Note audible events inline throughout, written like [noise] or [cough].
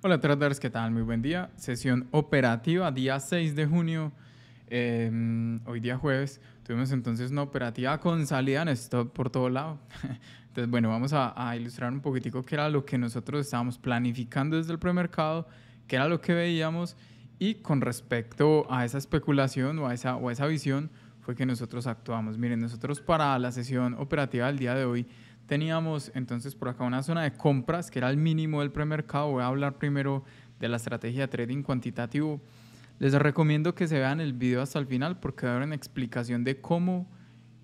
Hola traders, ¿qué tal? Muy buen día. Sesión operativa, día 6 de junio, em, hoy día jueves. Tuvimos entonces una operativa con salida en por todo lado. [laughs] Entonces, bueno, vamos a, ilustrar un poquitico qué era lo que nosotros estábamos planificando desde el premercado, qué era lo que veíamos y con respecto a esa especulación o a esa, o a esa visión fue que nosotros actuamos. Miren, nosotros para la sesión operativa del día de hoy teníamos entonces por acá una zona de compras que era el mínimo del premercado. Voy a hablar primero de la estrategia de trading cuantitativo. Les recomiendo que se vean el video hasta el final porque va a haber una explicación de cómo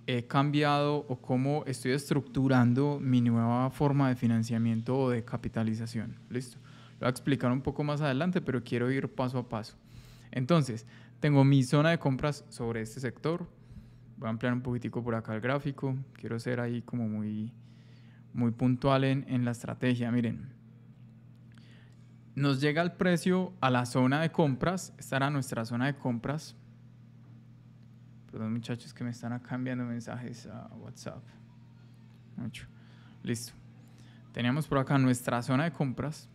he cambiado o cómo estoy estructurando mi nueva forma de financiamiento o de capitalización. Listo. Lo voy a explicar un poco más adelante, pero quiero ir paso a paso. Entonces, tengo mi zona de compras sobre este sector. Voy a ampliar un poquitico por acá el gráfico. Quiero ser ahí como muy muy puntual en, la estrategia. Miren, nos llega el precio a la zona de compras. Esta era nuestra zona de compras. Perdón, muchachos, que me están cambiando mensajes a WhatsApp. Mucho. Listo. Teníamos por acá nuestra zona de compras.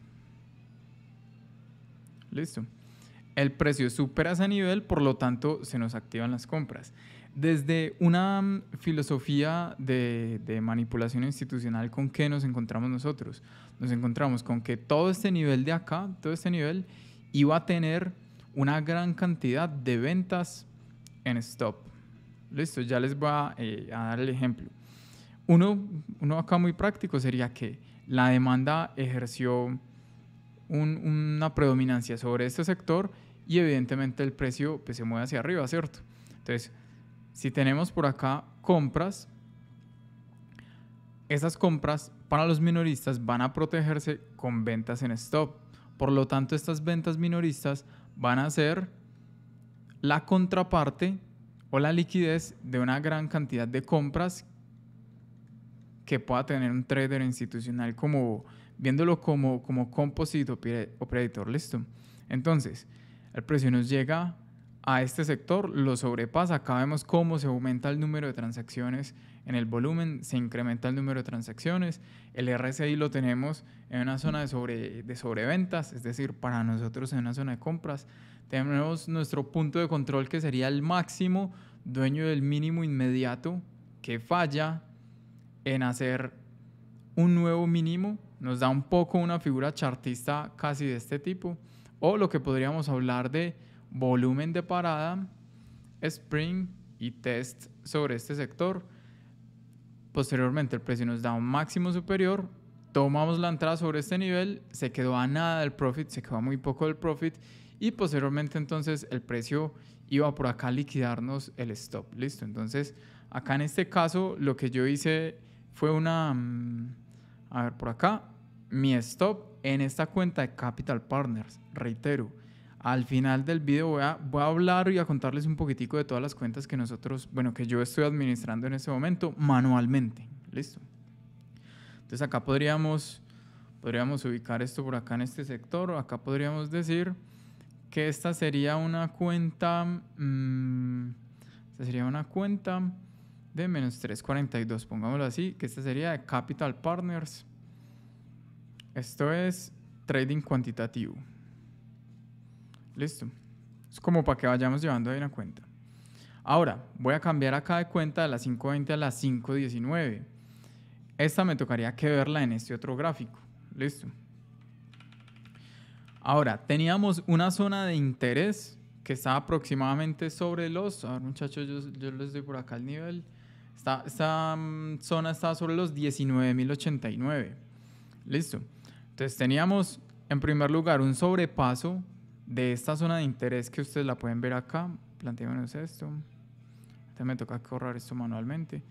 Listo. El precio supera ese nivel, por lo tanto, se nos activan las compras. Desde una mm, filosofía de, manipulación institucional, ¿con qué nos encontramos nosotros? Nos encontramos con que todo este nivel de acá, todo este nivel, iba a tener una gran cantidad de ventas en stop. Listo, ya les voy a, eh, dar el ejemplo. Uno, uno acá muy práctico sería que la demanda ejerció una predominancia sobre este sector y evidentemente el precio pues, se mueve hacia arriba, ¿cierto? Entonces, si tenemos por acá compras, esas compras para los minoristas van a protegerse con ventas en stop. Por lo tanto, estas ventas minoristas van a ser la contraparte o la liquidez de una gran cantidad de compras que pueda tener un trader institucional como viéndolo como, como composite o, Listo. Entonces, el precio nos llega a este sector lo sobrepasa. Acá vemos cómo se aumenta el número de transacciones en el volumen, se incrementa el número de transacciones. El RSI lo tenemos en una zona de, sobre, de sobreventas, es decir, para nosotros en una zona de compras. Tenemos nuestro punto de control que sería el máximo, dueño del mínimo inmediato, que falla en hacer un nuevo mínimo. Nos da un poco una figura chartista casi de este tipo. O lo que podríamos hablar de volumen de parada, spring y test sobre este sector. Posteriormente el precio nos da un máximo superior, tomamos la entrada sobre este nivel, se quedó a nada del profit, se quedó muy poco del profit y posteriormente entonces el precio iba por acá a liquidarnos el stop, listo. Entonces acá en este caso lo que yo hice fue una, mm, a ver por acá, mi stop en esta cuenta de Capital Partners, reitero, al final del video voy a, hablar y a contarles un poquitico de todas las cuentas que nosotros, bueno, que yo estoy administrando en este momento manualmente. ¿Listo? Entonces acá podríamos, podríamos ubicar esto por acá en este sector. Acá podríamos decir que esta sería una cuenta, mm, esta sería una cuenta de menos 342, pongámoslo así, que esta sería de Capital Partners. Esto es trading cuantitativo. Listo. Es como para que vayamos llevando ahí una cuenta. Ahora, voy a cambiar acá de cuenta de la 5.20 a la 5.19. Esta me tocaría que verla en este otro gráfico. Listo. Ahora, teníamos una zona de interés que estaba aproximadamente sobre los... A ver, muchachos, yo, les doy por acá el nivel. Esta, esta mm, zona estaba sobre los 19.089. Listo. Entonces teníamos, en primer lugar, un sobrepaso de esta zona de interés que ustedes la pueden ver acá, planteémonos esto. me toca correr esto manualmente.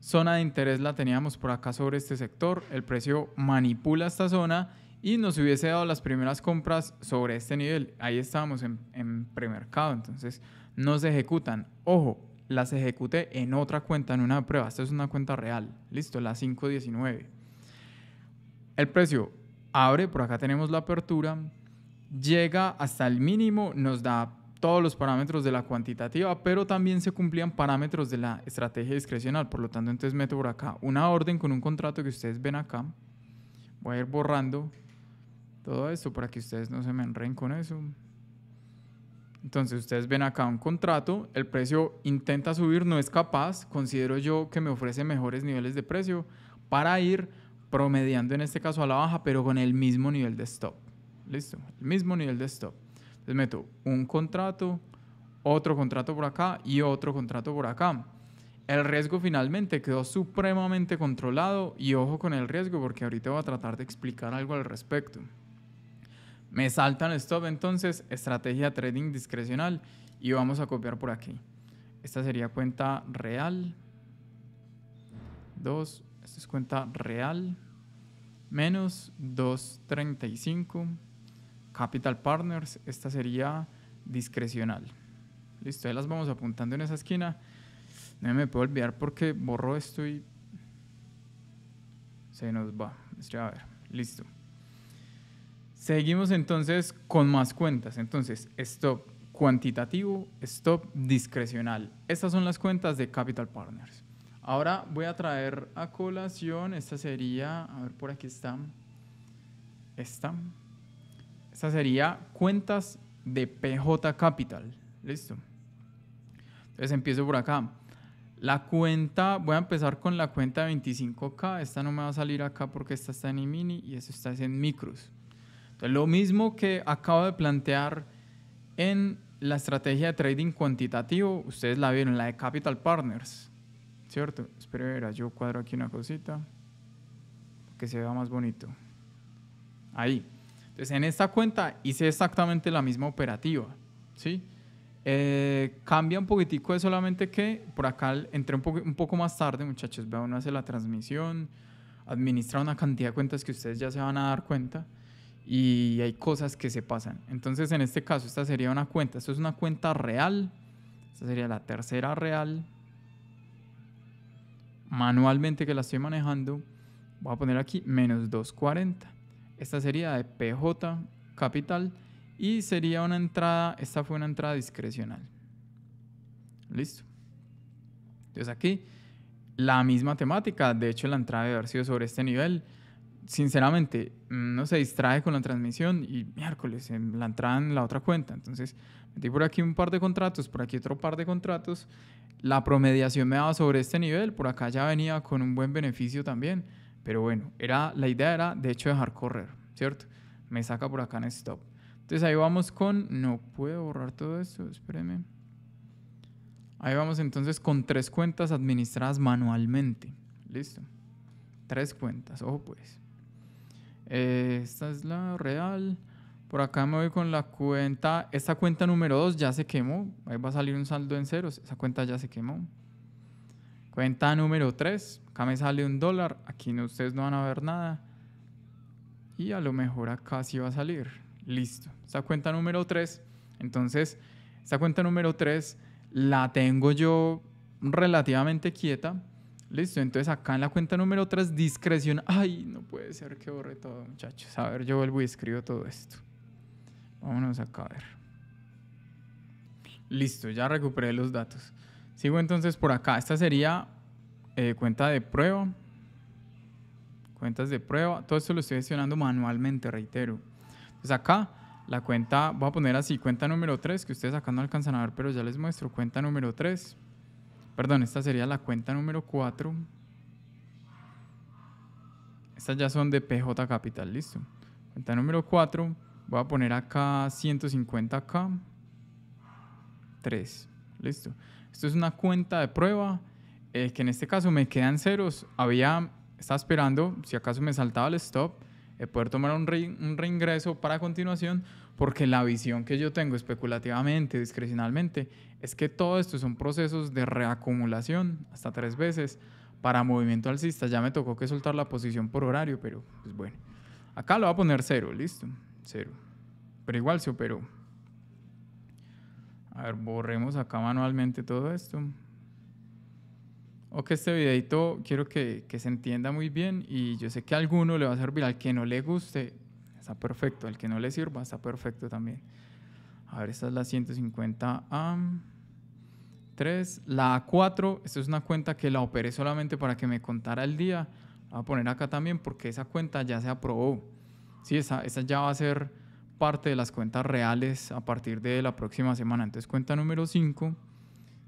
Zona de interés la teníamos por acá sobre este sector. El precio manipula esta zona y nos hubiese dado las primeras compras sobre este nivel. Ahí estábamos en, en premercado, entonces no se ejecutan. Ojo, las ejecuté en otra cuenta, en una prueba. Esta es una cuenta real. Listo, la 519. El precio abre, por acá tenemos la apertura llega hasta el mínimo, nos da todos los parámetros de la cuantitativa, pero también se cumplían parámetros de la estrategia discrecional. Por lo tanto, entonces meto por acá una orden con un contrato que ustedes ven acá. Voy a ir borrando todo esto para que ustedes no se me enreden con eso. Entonces ustedes ven acá un contrato, el precio intenta subir, no es capaz, considero yo que me ofrece mejores niveles de precio para ir promediando en este caso a la baja, pero con el mismo nivel de stop listo, el mismo nivel de stop. Entonces meto un contrato, otro contrato por acá y otro contrato por acá. El riesgo finalmente quedó supremamente controlado y ojo con el riesgo porque ahorita voy a tratar de explicar algo al respecto. Me salta el stop entonces, estrategia trading discrecional y vamos a copiar por aquí. Esta sería cuenta real. 2, esta es cuenta real. Menos 235. Capital Partners, esta sería discrecional. Listo, ahí las vamos apuntando en esa esquina. No me puedo olvidar porque borro esto y se nos va. Este, a ver, listo. Seguimos entonces con más cuentas. Entonces, stop cuantitativo, stop discrecional. Estas son las cuentas de Capital Partners. Ahora voy a traer a colación, esta sería, a ver por aquí está, esta, esta sería cuentas de PJ Capital. Listo. Entonces empiezo por acá. La cuenta, voy a empezar con la cuenta de 25K. Esta no me va a salir acá porque esta está en mini y eso está en micros. Entonces, lo mismo que acabo de plantear en la estrategia de trading cuantitativo, ustedes la vieron, la de Capital Partners. ¿Cierto? Espera, yo cuadro aquí una cosita que se vea más bonito. Ahí. Entonces, en esta cuenta hice exactamente la misma operativa, ¿sí? Eh, cambia un poquitico de solamente que por acá entré un, poco más tarde, muchachos, vea, uno hace la transmisión, administra una cantidad de cuentas que ustedes ya se van a dar cuenta y hay cosas que se pasan. Entonces, en este caso, esta sería una cuenta, esto es una cuenta real, esta sería la tercera real, manualmente que la estoy manejando, voy a poner aquí menos 240 esta sería de PJ capital y sería una entrada, esta fue una entrada discrecional. Listo. Entonces aquí la misma temática, de hecho la entrada debe haber sido sobre este nivel. Sinceramente, mm, no se distrae con la transmisión y miércoles la entrada en la otra cuenta. Entonces, metí por aquí un par de contratos, por aquí otro par de contratos. La promediación me daba sobre este nivel, por acá ya venía con un buen beneficio también. Pero bueno, era, la idea era de hecho dejar correr, ¿cierto? Me saca por acá en stop. Entonces ahí vamos con, no puedo borrar todo esto, espérenme. Ahí vamos entonces con tres cuentas administradas manualmente. Listo. Tres cuentas, ojo pues. Eh, esta es la real. Por acá me voy con la cuenta. Esta cuenta número 2 ya se quemó. Ahí va a salir un saldo en ceros. Esa cuenta ya se quemó. Cuenta número 3, acá me sale un dólar, aquí no, ustedes no van a ver nada. Y a lo mejor acá sí va a salir. Listo. Esta cuenta número 3, entonces, esta cuenta número 3 la tengo yo relativamente quieta. Listo, entonces acá en la cuenta número 3, discreción. Ay, no puede ser que borre todo, muchachos. A ver, yo vuelvo y escribo todo esto. Vámonos acá a ver. Listo, ya recuperé los datos. Sigo entonces por acá. Esta sería eh, cuenta de prueba. Cuentas de prueba. Todo esto lo estoy gestionando manualmente, reitero. Entonces pues acá la cuenta, voy a poner así, cuenta número 3, que ustedes acá no alcanzan a ver, pero ya les muestro. Cuenta número 3. Perdón, esta sería la cuenta número 4. Estas ya son de PJ Capital, listo. Cuenta número 4. Voy a poner acá 150K. 3. Listo. Esto es una cuenta de prueba, eh, que en este caso me quedan ceros. Había, estaba esperando, si acaso me saltaba el stop, eh, poder tomar un, un reingreso para continuación, porque la visión que yo tengo especulativamente, discrecionalmente, es que todo esto son procesos de reacumulación hasta tres veces para movimiento alcista. Ya me tocó que soltar la posición por horario, pero pues bueno. Acá lo voy a poner cero, listo, cero. Pero igual se operó. A ver, borremos acá manualmente todo esto. O que este videito quiero que, se entienda muy bien y yo sé que a alguno le va a servir, al que no le guste, está perfecto, al que no le sirva, está perfecto también. A ver, esta es la 150A. 3, la A4, esta es una cuenta que la operé solamente para que me contara el día. La voy a poner acá también porque esa cuenta ya se aprobó. Sí, esa, esa ya va a ser parte de las cuentas reales a partir de la próxima semana. Entonces cuenta número 5,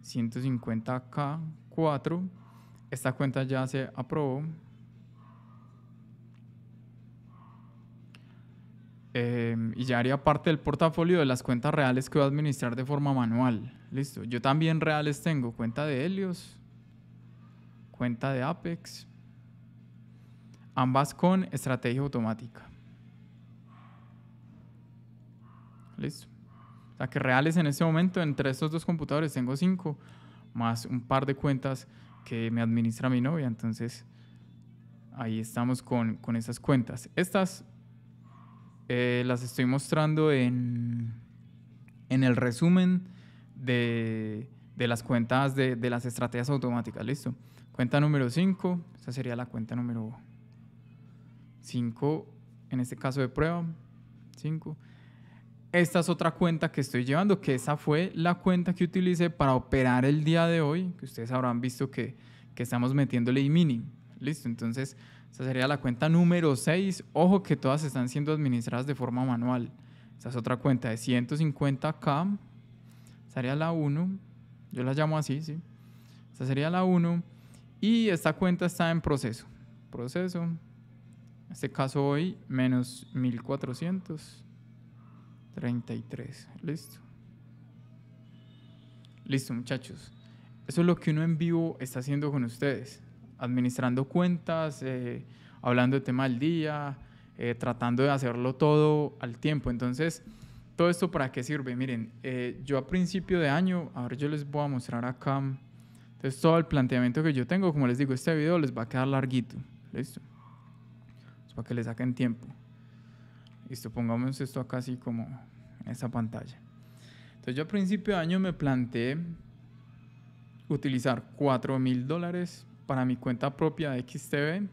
150K4. Esta cuenta ya se aprobó. Em, y ya haría parte del portafolio de las cuentas reales que voy a administrar de forma manual. Listo. Yo también reales tengo cuenta de Helios, cuenta de Apex, ambas con estrategia automática. listo. O sea que reales en este momento, entre estos dos computadores tengo cinco, más un par de cuentas que me administra mi novia. Entonces, ahí estamos con, esas cuentas. Estas eh, las estoy mostrando en, en el resumen de, las cuentas de, de, las estrategias automáticas. Listo. Cuenta número 5, esa sería la cuenta número 5, en este caso de prueba. 5 esta es otra cuenta que estoy llevando, que esa fue la cuenta que utilicé para operar el día de hoy, que ustedes habrán visto que, que estamos metiéndole mini. Listo, entonces esa sería la cuenta número 6. Ojo que todas están siendo administradas de forma manual. Esa es otra cuenta de 150K. sería la 1. Yo la llamo así, sí. Esa sería la 1. Y esta cuenta está en proceso. Proceso. En este caso hoy, menos 1400. 33. Listo. Listo, muchachos. Eso es lo que uno en vivo está haciendo con ustedes. Administrando cuentas, eh, hablando de tema del día, eh, tratando de hacerlo todo al tiempo. Entonces, ¿todo esto para qué sirve? Miren, eh, yo a principio de año, ahora yo les voy a mostrar acá. Entonces, todo el planteamiento que yo tengo, como les digo, este video les va a quedar larguito. Listo. Pues para que le saquen tiempo. Listo, pongamos esto acá así como en esa pantalla. Entonces yo a principio de año me planteé utilizar $4,000 mil dólares para mi cuenta propia de XTB.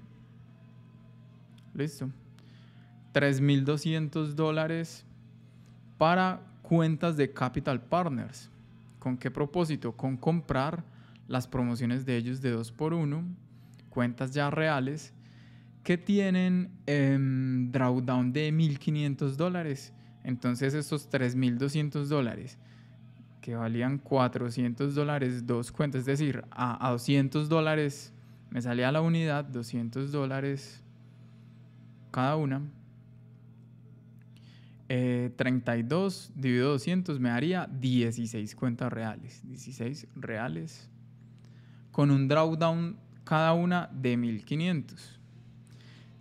Listo. 3.200 dólares para cuentas de Capital Partners. ¿Con qué propósito? Con comprar las promociones de ellos de 2x1, cuentas ya reales que tienen em, drawdown de 1.500 dólares. Entonces esos 3.200 dólares que valían 400 dólares dos cuentas, es decir, a, 200 dólares me salía la unidad, 200 dólares cada una. 32 eh, dividido 200 me daría 16 cuentas reales. 16 reales. Con un drawdown cada una de 1500.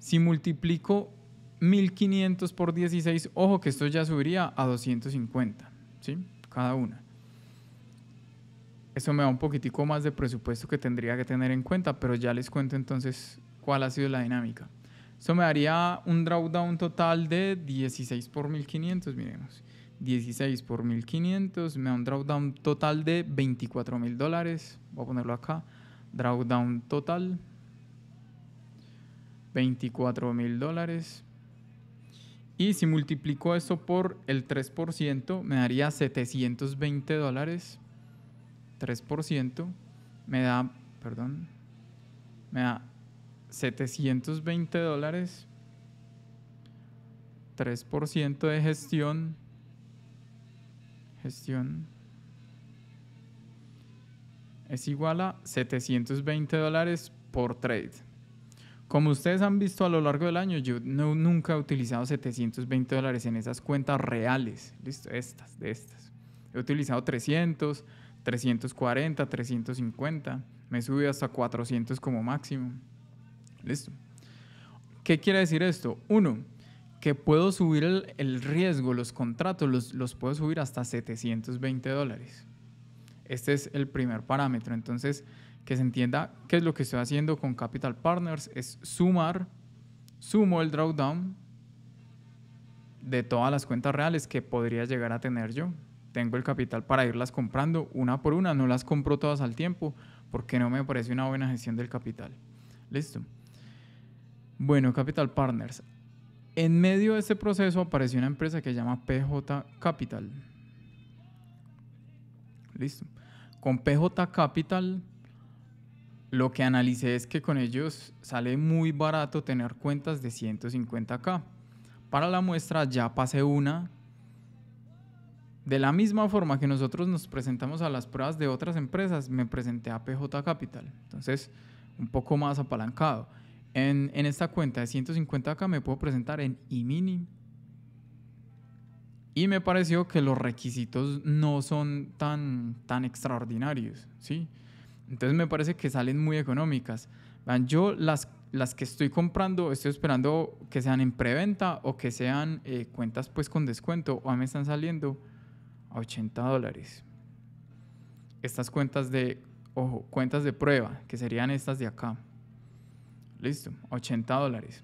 Si multiplico 1500 por 16, ojo que esto ya subiría a 250, ¿sí? Cada una. Eso me da un poquitico más de presupuesto que tendría que tener en cuenta, pero ya les cuento entonces cuál ha sido la dinámica. Eso me daría un drawdown total de 16 por 1500, miremos. 16 por 1500 me da un drawdown total de 24 mil dólares. Voy a ponerlo acá. Drawdown total 24 mil dólares. Y si multiplico eso por el 3%, me daría 720 dólares. 3% me da, perdón, me da 720 dólares. 3% de gestión. Gestión. Es igual a 720 dólares por trade. Como ustedes han visto a lo largo del año, yo no, nunca he utilizado 720 dólares en esas cuentas reales. Listo, estas, de estas. He utilizado 300, 340, 350. Me he hasta 400 como máximo. Listo. ¿Qué quiere decir esto? Uno, que puedo subir el, el riesgo, los contratos, los, los puedo subir hasta 720 dólares. Este es el primer parámetro. Entonces, que se entienda qué es lo que estoy haciendo con Capital Partners, es sumar, sumo el drawdown de todas las cuentas reales que podría llegar a tener yo. Tengo el capital para irlas comprando una por una, no las compro todas al tiempo porque no me parece una buena gestión del capital. Listo. Bueno, Capital Partners. En medio de este proceso apareció una empresa que se llama PJ Capital. Listo. Con PJ Capital lo que analicé es que con ellos sale muy barato tener cuentas de 150k. Para la muestra ya pasé una. De la misma forma que nosotros nos presentamos a las pruebas de otras empresas, me presenté a PJ Capital. Entonces, un poco más apalancado. En, esta cuenta de 150k me puedo presentar en iMini. Y me pareció que los requisitos no son tan, tan extraordinarios, ¿sí? sí entonces me parece que salen muy económicas. Van, yo las, las que estoy comprando estoy esperando que sean en preventa o que sean eh, cuentas pues con descuento. O me están saliendo a 80 dólares. Estas cuentas de, ojo, cuentas de prueba, que serían estas de acá. Listo, 80 dólares.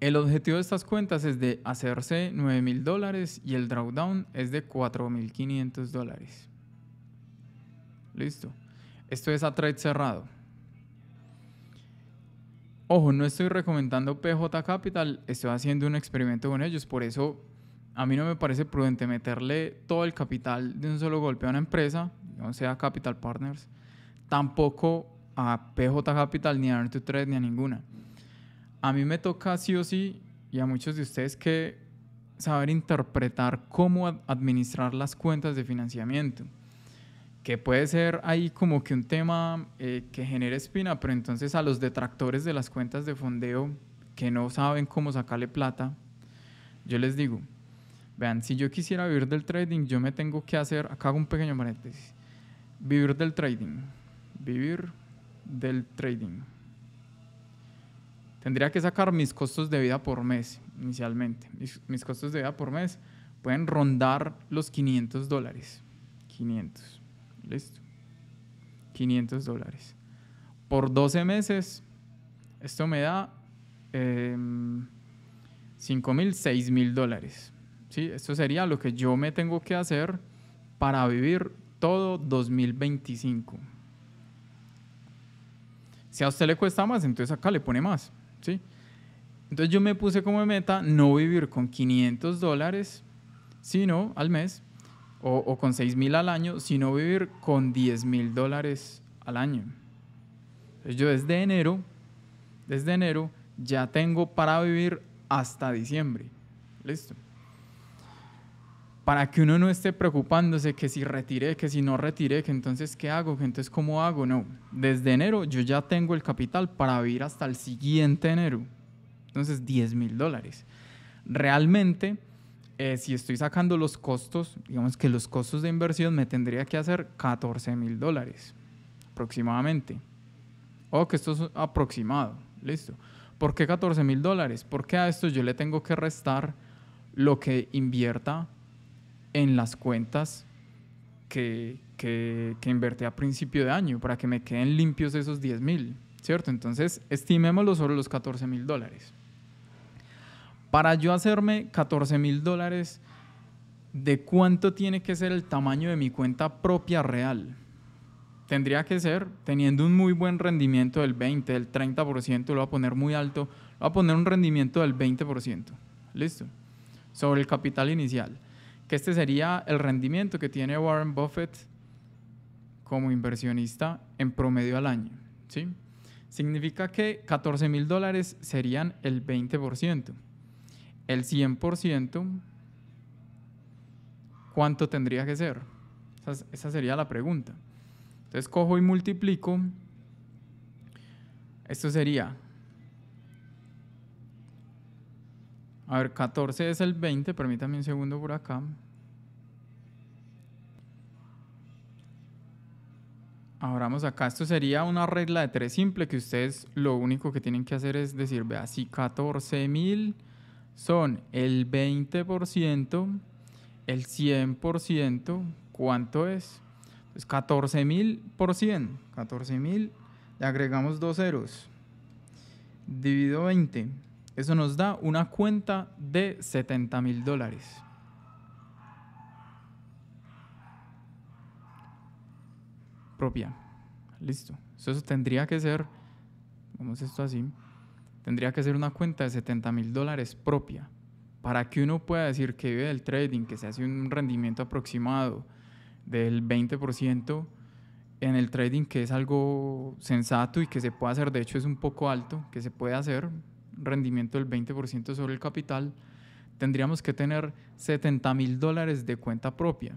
El objetivo de estas cuentas es de hacerse 9 mil dólares y el drawdown es de 4 mil 500 dólares. Listo. Esto es a trade cerrado. Ojo, no estoy recomendando PJ Capital, estoy haciendo un experimento con ellos, por eso a mí no me parece prudente meterle todo el capital de un solo golpe a una empresa, no sea Capital Partners, tampoco a PJ Capital, ni a earn trade ni a ninguna. A mí me toca sí o sí, y a muchos de ustedes, que saber interpretar cómo administrar las cuentas de financiamiento que puede ser ahí como que un tema eh, que genere espina, pero entonces a los detractores de las cuentas de fondeo que no saben cómo sacarle plata, yo les digo, vean, si yo quisiera vivir del trading, yo me tengo que hacer, acá hago un pequeño paréntesis, vivir del trading, vivir del trading. Tendría que sacar mis costos de vida por mes, inicialmente. Mis, mis costos de vida por mes pueden rondar los 500 dólares. 500. Listo. 500 dólares. Por 12 meses, esto me da eh, em, 5 mil, mil dólares. ¿Sí? Esto sería lo que yo me tengo que hacer para vivir todo 2025. Si a usted le cuesta más, entonces acá le pone más. ¿sí? Entonces yo me puse como meta no vivir con 500 dólares, sino al mes o, con 6 mil al año, sino vivir con 10 mil dólares al año. Entonces yo desde enero, desde enero ya tengo para vivir hasta diciembre. Listo. Para que uno no esté preocupándose que si retiré, que si no retiré, que entonces qué hago, que entonces cómo hago. No, desde enero yo ya tengo el capital para vivir hasta el siguiente enero. Entonces 10 mil dólares. Realmente eh, si estoy sacando los costos, digamos que los costos de inversión me tendría que hacer 14 mil dólares aproximadamente. O que esto es aproximado, listo. ¿Por qué 14 mil dólares? Porque a esto yo le tengo que restar lo que invierta en las cuentas que, que, invertí a principio de año para que me queden limpios esos 10 mil, ¿cierto? Entonces, estimémoslo sobre los 14 mil dólares. Para yo hacerme 14 mil dólares, ¿de cuánto tiene que ser el tamaño de mi cuenta propia real? Tendría que ser, teniendo un muy buen rendimiento del 20, del 30%, lo voy a poner muy alto, lo voy a poner un rendimiento del 20%. ¿Listo? Sobre el capital inicial. Que este sería el rendimiento que tiene Warren Buffett como inversionista en promedio al año. ¿sí? Significa que 14 mil dólares serían el 20% el 100%, ¿cuánto tendría que ser? Esa, sería la pregunta. Entonces cojo y multiplico. Esto sería A ver, 14 es el 20, permítame un segundo por acá. ahora vamos acá, esto sería una regla de tres simple que ustedes lo único que tienen que hacer es decir, vea, si 14.000 son el 20%, el 100%, ¿cuánto es? Es 14.000%, 14.000, le agregamos dos ceros, dividido 20, eso nos da una cuenta de 70 mil dólares. Propia. Listo. Eso tendría que ser, vamos esto así, tendría que ser una cuenta de 70 mil dólares propia para que uno pueda decir que vive del trading, que se hace un rendimiento aproximado del 20% en el trading, que es algo sensato y que se puede hacer, de hecho es un poco alto, que se puede hacer rendimiento del 20% sobre el capital, tendríamos que tener 70 mil dólares de cuenta propia.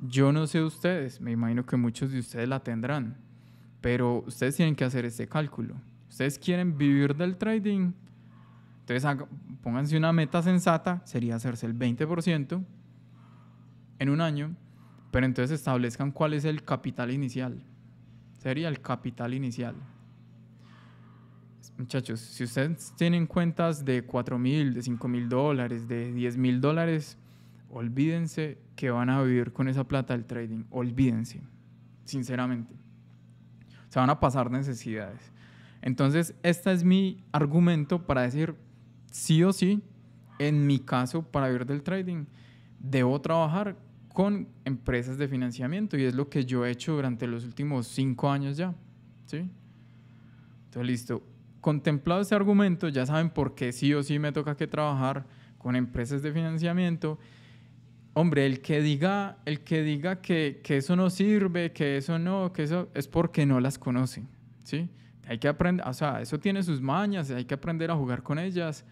Yo no sé ustedes, me imagino que muchos de ustedes la tendrán, pero ustedes tienen que hacer este cálculo ustedes quieren vivir del trading, entonces pónganse una meta sensata, sería hacerse el 20% en un año, pero entonces establezcan cuál es el capital inicial. Sería el capital inicial. Muchachos, si ustedes tienen cuentas de 4 mil, de 5 mil dólares, de 10 mil dólares, olvídense que van a vivir con esa plata del trading. Olvídense, sinceramente. Se van a pasar necesidades. Entonces, este es mi argumento para decir, sí o sí, en mi caso, para vivir del trading, debo trabajar con empresas de financiamiento y es lo que yo he hecho durante los últimos cinco años ya. ¿sí? Entonces, listo. Contemplado ese argumento, ya saben por qué sí o sí me toca que trabajar con empresas de financiamiento. Hombre, el que diga, el que, diga que eso no sirve, que eso no, que eso es porque no las conoce. ¿sí? hay que aprender, o sea, eso tiene sus mañas, hay que aprender a jugar con ellas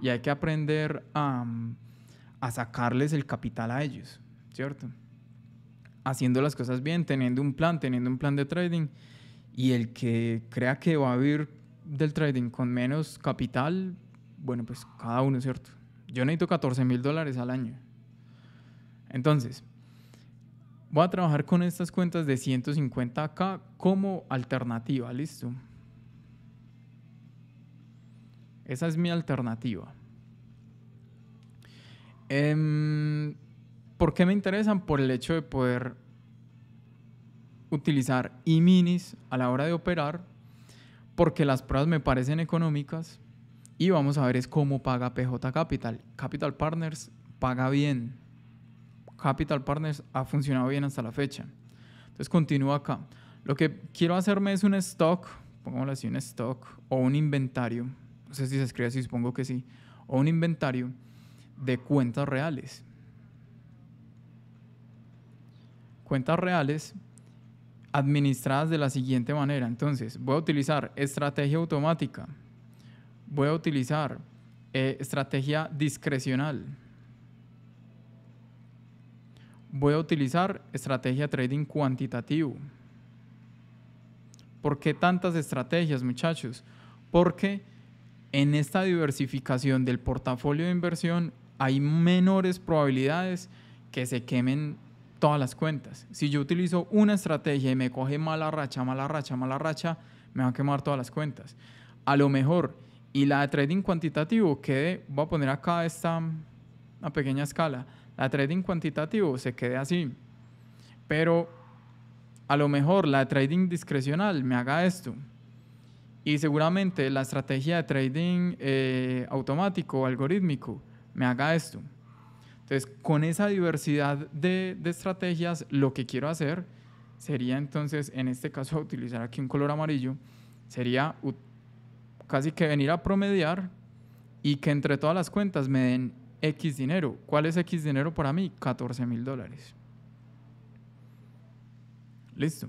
y hay que aprender a, a sacarles el capital a ellos, ¿cierto? Haciendo las cosas bien, teniendo un plan, teniendo un plan de trading y el que crea que va a vivir del trading con menos capital, bueno, pues cada uno, ¿cierto? Yo necesito 14 mil dólares al año. Entonces, voy a trabajar con estas cuentas de 150K como alternativa, ¿listo? Esa es mi alternativa. Em, ¿Por qué me interesan? Por el hecho de poder utilizar e-minis a la hora de operar, porque las pruebas me parecen económicas y vamos a ver es cómo paga PJ Capital. Capital Partners paga bien. Capital Partners ha funcionado bien hasta la fecha. Entonces continúo acá. Lo que quiero hacerme es un stock, pongámoslo así, un stock o un inventario no sé si se escribe supongo que sí, o un inventario de cuentas reales. Cuentas reales administradas de la siguiente manera. Entonces, voy a utilizar estrategia automática, voy a utilizar eh, estrategia discrecional, voy a utilizar estrategia trading cuantitativo. ¿Por qué tantas estrategias, muchachos? Porque en esta diversificación del portafolio de inversión hay menores probabilidades que se quemen todas las cuentas. Si yo utilizo una estrategia y me coge mala racha, mala racha, mala racha, me van a quemar todas las cuentas. A lo mejor, y la de trading cuantitativo quede, voy a poner acá esta a pequeña escala, la de trading cuantitativo se quede así, pero a lo mejor la de trading discrecional me haga esto. Y seguramente la estrategia de trading eh, automático o algorítmico me haga esto. Entonces, con esa diversidad de, de, estrategias, lo que quiero hacer sería entonces, en este caso, [laughs] utilizar aquí un color amarillo, sería casi que venir a promediar y que entre todas las cuentas me den X dinero. ¿Cuál es X dinero para mí? 14 mil dólares. Listo.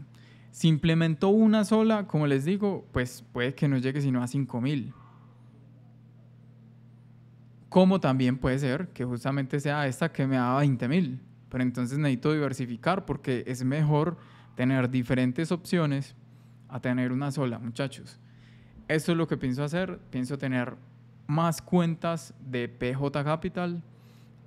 Si implemento una sola, como les digo, pues puede que no llegue sino a 5.000. Como también puede ser que justamente sea esta que me da 20.000. Pero entonces necesito diversificar porque es mejor tener diferentes opciones a tener una sola, muchachos. Eso es lo que pienso hacer. Pienso tener más cuentas de PJ Capital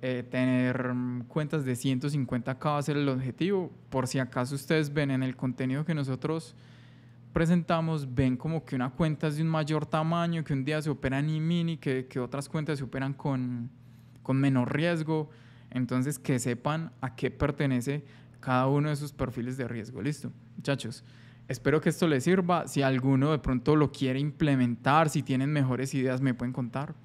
eh, tener mm, cuentas de 150K va a ser el objetivo. Por si acaso ustedes ven en el contenido que nosotros presentamos, ven como que una cuenta es de un mayor tamaño, que un día se operan y mini, que, que otras cuentas se operan con, con menor riesgo. Entonces, que sepan a qué pertenece cada uno de sus perfiles de riesgo. Listo, muchachos. Espero que esto les sirva. Si alguno de pronto lo quiere implementar, si tienen mejores ideas, me pueden contar.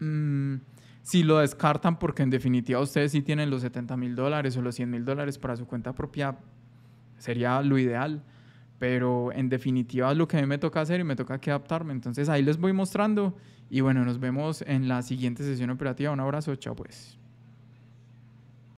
Mm si lo descartan porque en definitiva ustedes sí tienen los 70 mil dólares o los 100 mil dólares para su cuenta propia, sería lo ideal. Pero en definitiva es lo que a mí me toca hacer y me toca que adaptarme. Entonces ahí les voy mostrando y bueno, nos vemos en la siguiente sesión operativa. Un abrazo, chao pues.